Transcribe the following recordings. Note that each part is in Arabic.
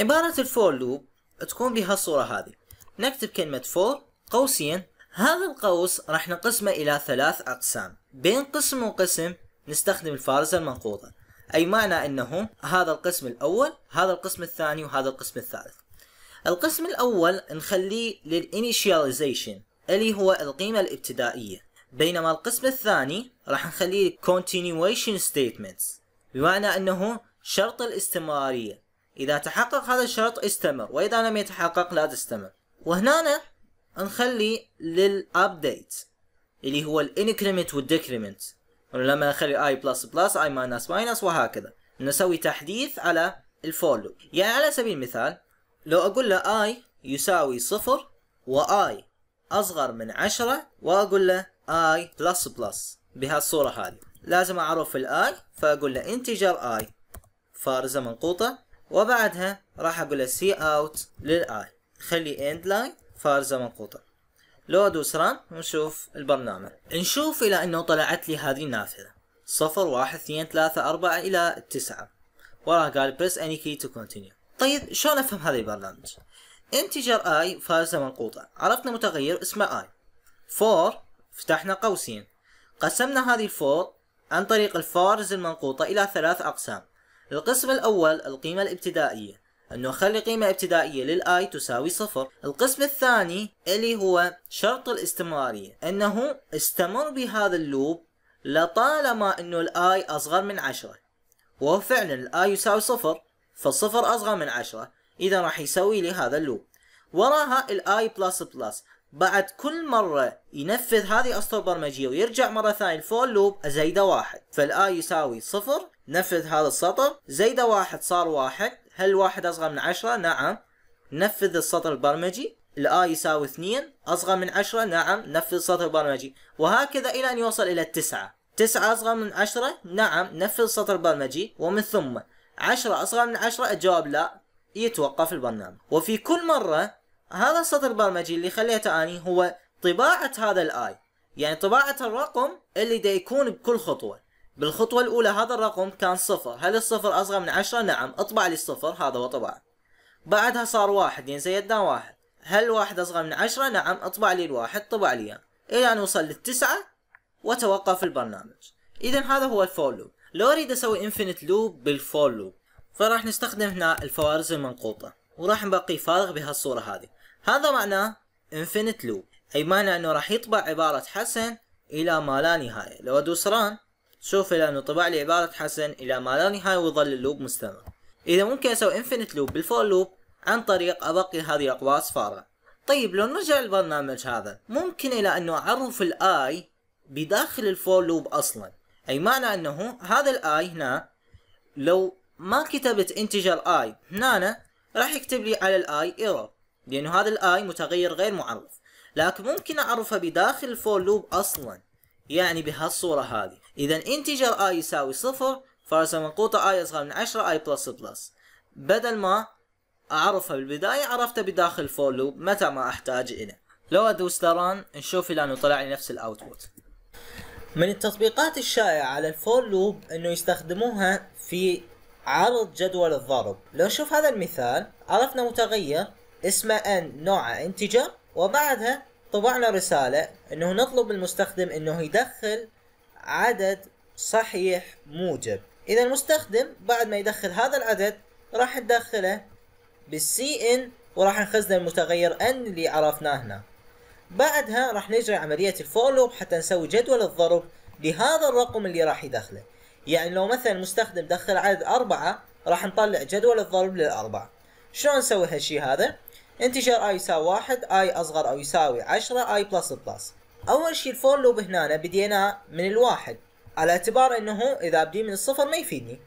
عبارة الفور لوب تكون بهالصورة هذه نكتب كلمة فور قوسين هذا القوس راح نقسمه إلى ثلاث أقسام بين قسم وقسم نستخدم الفارزة المنقوطة أي معنى أنه هذا القسم الأول هذا القسم الثاني وهذا القسم الثالث القسم الأول نخليه للإنيشياليزيشن اللي هو القيمة الابتدائية بينما القسم الثاني راح نخليه continuation statements بمعنى أنه شرط الاستمرارية إذا تحقق هذا الشرط استمر وإذا لم يتحقق لا تستمر وهنا نخلي للأبديت اللي هو الانكريمنت والديكريمنت لما نخلي اي بلس بلس اي ماينس ماينس وهكذا نسوي تحديث على الفور لوب يعني على سبيل المثال لو اقول له اي يساوي صفر واي اصغر من عشرة واقول له اي بلس بلس بهالصورة هذه لازم اعرف الاي فاقول له انتجر اي فارزة منقوطة وبعدها راح اقول له سي اوت للاي خلي اند لاين فارزه منقوطه لو ادوس ران ونشوف البرنامج نشوف الى انه طلعت لي هذه النافذه صفر واحد اثنين ثلاثة أربعة إلى تسعة وراه قال بريس اني كي تو كونتينيو طيب شلون افهم هذا البرنامج انتجر اي فارزه منقوطه عرفنا متغير اسمه اي فور فتحنا قوسين قسمنا هذه الفور عن طريق الفارز المنقوطه الى ثلاث اقسام القسم الأول القيمة الابتدائية أنه أخلي قيمة ابتدائية للآي تساوي صفر القسم الثاني اللي هو شرط الاستمرارية أنه استمر بهذا اللوب لطالما أنه الآي أصغر من عشرة وهو فعلا الآي يساوي صفر فالصفر أصغر من عشرة إذا راح يسوي لي هذا اللوب وراها الآي بلس بلس بعد كل مرة ينفذ هذه أسطورة برمجية ويرجع مرة ثانية الفول لوب أزايده واحد فالآي يساوي صفر نفذ هذا السطر زيد واحد صار واحد هل واحد اصغر من عشرة نعم نفذ السطر البرمجي الاي يساوي اثنين اصغر من عشرة نعم نفذ السطر البرمجي وهكذا الى ان يوصل الى التسعة تسعة اصغر من عشرة نعم نفذ السطر البرمجي ومن ثم عشرة اصغر من عشرة الجواب لا يتوقف البرنامج وفي كل مرة هذا السطر البرمجي اللي خليته اني هو طباعة هذا الاي يعني طباعة الرقم اللي دا يكون بكل خطوة بالخطوة الأولى هذا الرقم كان صفر هل الصفر أصغر من عشرة؟ نعم اطبع لي الصفر هذا طبعه. بعدها صار واحد يعني زيدنا واحد هل واحد أصغر من عشرة؟ نعم اطبع لي الواحد طبع لي إلى أن وصل للتسعة وتوقف البرنامج إذا هذا هو الفور لوب لو أريد أسوي انفينيت لوب بالفور لوب فراح نستخدم هنا الفوارز المنقوطة وراح نبقي فارغ بهالصورة هذه هذا معناه انفينيت لوب أي معنى أنه راح يطبع عبارة حسن إلى ما لا نهاية لو أدوس ران شوفه لانه طبع لي عبارة حسن الى ما لا نهاية ويظل اللوب مستمر اذا ممكن اسوي انفينيت لوب بالفور لوب عن طريق ابقي هذه الاقواس فارغة طيب لو نرجع للبرنامج هذا ممكن الى انه اعرف الاي بداخل الفور لوب اصلا اي معنى انه هذا الاي هنا لو ما كتبت انتجر اي هنا راح يكتب لي على الاي ايرور لانه هذا الاي متغير غير معرف لكن ممكن اعرفه بداخل الفور لوب اصلا يعني بهالصورة هذه إذا انتجر i يساوي صفر فارسم منقوطة i أصغر من عشرة i بلس بلس بدل ما أعرفها بالبداية عرفتها بداخل فور لوب متى ما أحتاج إليه لو أدوس لران نشوف إلى أنه طلع لي نفس الأوتبوت من التطبيقات الشائعة على الفور لوب أنه يستخدموها في عرض جدول الضرب لو نشوف هذا المثال عرفنا متغير اسمه n نوعه انتجر وبعدها طبعنا رسالة انه نطلب المستخدم انه يدخل عدد صحيح موجب اذا المستخدم بعد ما يدخل هذا العدد راح ندخله بالسي ان وراح نخزن المتغير ان اللي عرفناه هنا بعدها راح نجري عملية الفور لوب حتى نسوي جدول الضرب لهذا الرقم اللي راح يدخله يعني لو مثلا المستخدم دخل عدد أربعة راح نطلع جدول الضرب للأربعة شلون نسوي هالشي هذا؟ انتجر اي يساوي واحد اي اصغر او يساوي عشرة اي بلس بلس اول شيء الفور لوب هنا بديناه من الواحد على اعتبار انه اذا ابدي من الصفر ما يفيدني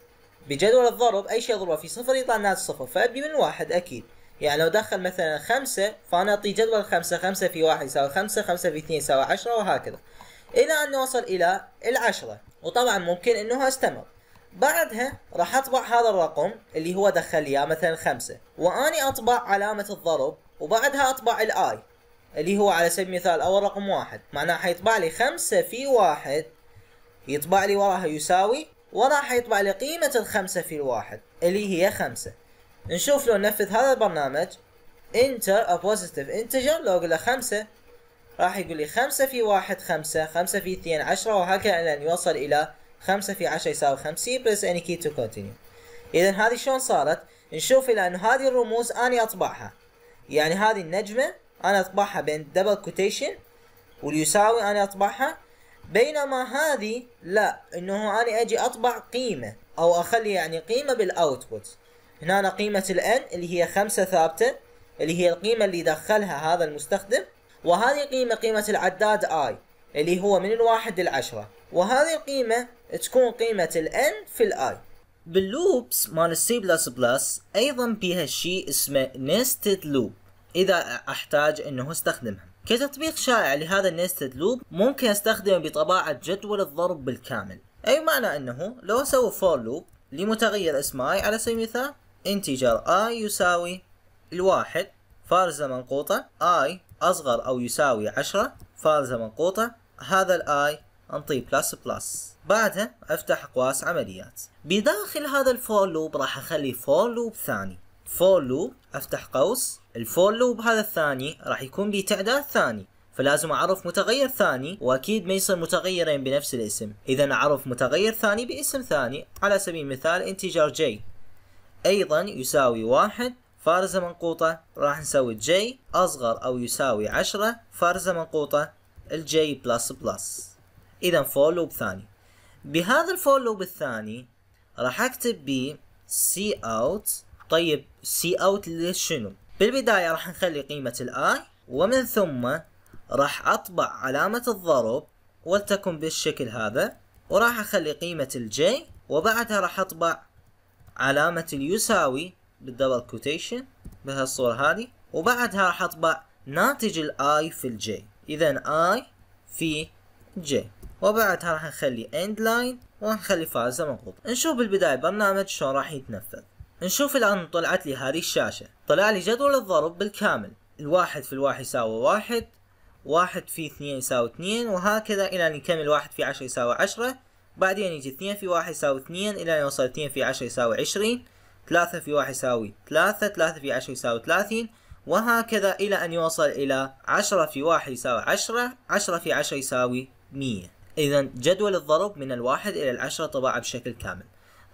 بجدول الضرب اي شيء اضربه في صفر يطلع ناتج صفر فابدي من واحد اكيد يعني لو دخل مثلا خمسة فانا اعطيه جدول خمسة خمسة في واحد يساوي خمسة خمسة في اثنين يساوي عشرة وهكذا الى ان نوصل الى العشرة وطبعا ممكن انه استمر بعدها راح اطبع هذا الرقم اللي هو دخل اياه مثلا خمسة واني اطبع علامة الضرب وبعدها اطبع الاي اللي هو على سبيل المثال أول رقم واحد معناه حيطبع لي خمسة في واحد يطبع لي وراها يساوي وراها حيطبع لي قيمة الخمسة في الواحد اللي هي خمسة نشوف لو ننفذ هذا البرنامج انتر بوزيتيف انتجر لو اقول له خمسة راح يقول لي خمسة في واحد خمسة خمسة في اثنين عشرة وهكذا لأن يوصل إلى خمسة في عشرة يساوي خمسين بلس اني كي تو كونتينيو إذا هذه شلون صارت نشوف إلى أنه هذه الرموز أني أطبعها يعني هذه النجمة انا اطبعها بين دبل كوتيشن واليساوي انا اطبعها بينما هذه لا انه انا اجي اطبع قيمه او اخلي يعني قيمه بالاوتبوت هنا أنا قيمه الان اللي هي خمسه ثابته اللي هي القيمه اللي دخلها هذا المستخدم وهذه قيمه قيمه العداد اي اللي هو من الواحد للعشره وهذه القيمه تكون قيمه N في I باللوبس مال السي بلس ايضا بيها شيء اسمه نستد لوب اذا احتاج انه استخدمها كتطبيق شائع لهذا النيستد لوب ممكن استخدمه بطباعة جدول الضرب بالكامل اي معنى انه لو اسوي فور لوب لمتغير اسم اي على سبيل المثال انتجر اي يساوي الواحد فارزة منقوطة اي اصغر او يساوي عشرة فارزة منقوطة هذا الاي انطيه بلس بلس بعدها افتح اقواس عمليات بداخل هذا الفور لوب راح اخلي فور لوب ثاني فور لوب افتح قوس الفور لوب هذا الثاني راح يكون لي تعداد ثاني فلازم اعرف متغير ثاني واكيد ما يصير متغيرين بنفس الاسم اذا اعرف متغير ثاني باسم ثاني على سبيل المثال انتجر جي ايضا يساوي واحد فارزة منقوطة راح نسوي جي اصغر او يساوي عشرة فارزة منقوطة الجي بلس بلس اذا فور لوب ثاني بهذا الفور لوب الثاني راح اكتب بي سي اوت طيب سي اوت للشنو بالبداية راح نخلي قيمة الاي ومن ثم راح اطبع علامة الضرب ولتكن بالشكل هذا وراح اخلي قيمة الجي وبعدها راح اطبع علامة اليساوي بالدبل كوتيشن بهالصورة هذه وبعدها راح اطبع ناتج الاي في الجي اذا اي في جي وبعدها راح نخلي اند لاين ونخلي فازة مضغوط نشوف بالبداية برنامج شلون راح يتنفذ نشوف الآن طلعت لي هذه الشاشة طلع لي جدول الضرب بالكامل الواحد في الواحد يساوي واحد واحد في اثنين يساوي اثنين وهكذا إلى أن يكمل واحد في عشرة يساوي عشرة بعدين يجي اثنين في واحد يساوي اثنين إلى أن يوصل اثنين في عشرة يساوي عشرين ثلاثة في واحد يساوي ثلاثة ثلاثة في عشرة يساوي ثلاثين وهكذا إلى أن يوصل إلى عشرة في واحد يساوي عشرة عشرة في عشرة يساوي مية إذا جدول الضرب من الواحد إلى العشرة طباعة بشكل كامل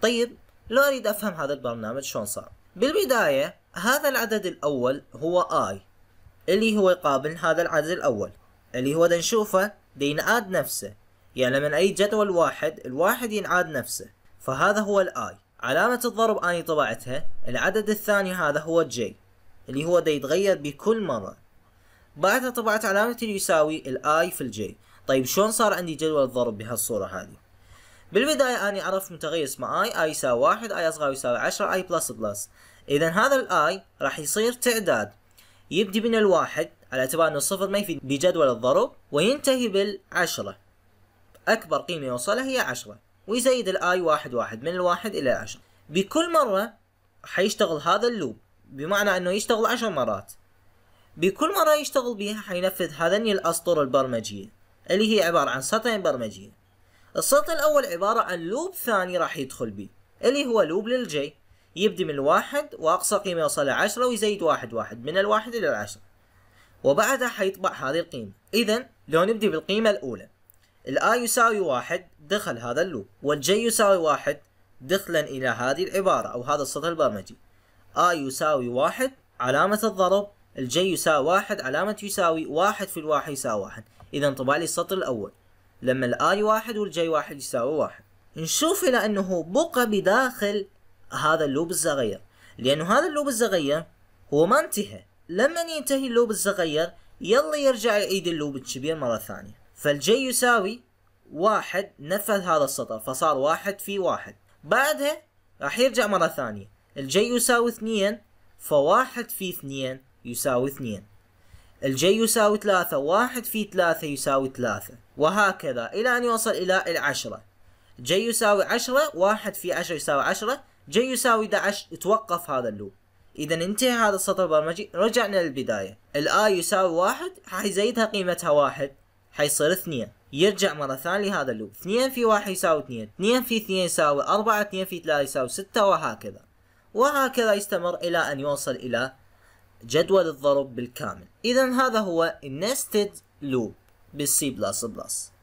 طيب لو أريد أفهم هذا البرنامج شلون صار بالبداية هذا العدد الأول هو I اللي هو يقابل هذا العدد الأول اللي هو دنشوفه دينعاد نفسه يعني لما اي جدول واحد الواحد ينعاد نفسه فهذا هو الآي علامة الضرب أنا طبعتها العدد الثاني هذا هو j اللي هو دا يتغير بكل مرة بعدها طبعت علامة اليساوي الآي في الجي طيب شلون صار عندي جدول الضرب بهالصورة هذه بالبداية أنا أعرف متغير اسمه i i يساوي واحد i أصغر يساوي عشرة i++ إذا هذا i راح يصير تعداد يبدي من الواحد على اعتبار أن الصفر ما يفيد بجدول الضرب وينتهي بالعشرة أكبر قيمة يوصلها هي عشرة ويزيد i واحد واحد من الواحد إلى العشرة بكل مرة حيشتغل هذا اللوب بمعنى أنه يشتغل عشر مرات بكل مرة يشتغل بها حينفذ هذني الأسطر البرمجية اللي هي عبارة عن سطرين برمجيين السطر الأول عبارة عن لوب ثاني راح يدخل بيه اللي هو لوب للجي يبدي من الواحد وأقصى قيمة يوصل عشرة ويزيد واحد واحد من الواحد إلى العشرة وبعدها حيطبع هذه القيمة إذا لو نبدي بالقيمة الأولى الآي يساوي واحد دخل هذا اللوب والجي يساوي واحد دخلا إلى هذه العبارة أو هذا السطر البرمجي آي يساوي واحد علامة الضرب الجي يساوي واحد علامة يساوي واحد في الواحد يساوي واحد إذا طبع لي السطر الأول لما الاي واحد والجي واحد يساوي واحد نشوف الى انه بقى بداخل هذا اللوب الصغير لانه هذا اللوب الصغير هو ما انتهى لما ينتهي اللوب الصغير يلا يرجع يعيد اللوب الكبير مرة ثانية فالجي يساوي واحد نفذ هذا السطر فصار واحد في واحد بعدها راح يرجع مرة ثانية الجي يساوي اثنين فواحد في اثنين يساوي اثنين الجي يساوي ثلاثة واحد في ثلاثة يساوي ثلاثة وهكذا إلى أن يوصل إلى العشرة جي يساوي عشرة واحد في عشرة يساوي عشرة جي يساوي 11 توقف هذا اللوب إذا انتهى هذا السطر البرمجي رجعنا للبداية الآي يساوي واحد حيزيدها قيمتها واحد حيصير اثنين يرجع مرة ثانية لهذا اللوب اثنين في واحد يساوي اثنين اثنين في اثنين يساوي أربعة اثنين في ثلاثة يساوي ستة وهكذا وهكذا يستمر إلى أن يوصل إلى جدول الضرب بالكامل اذا هذا هو النستد لوب بالسي بلس بلس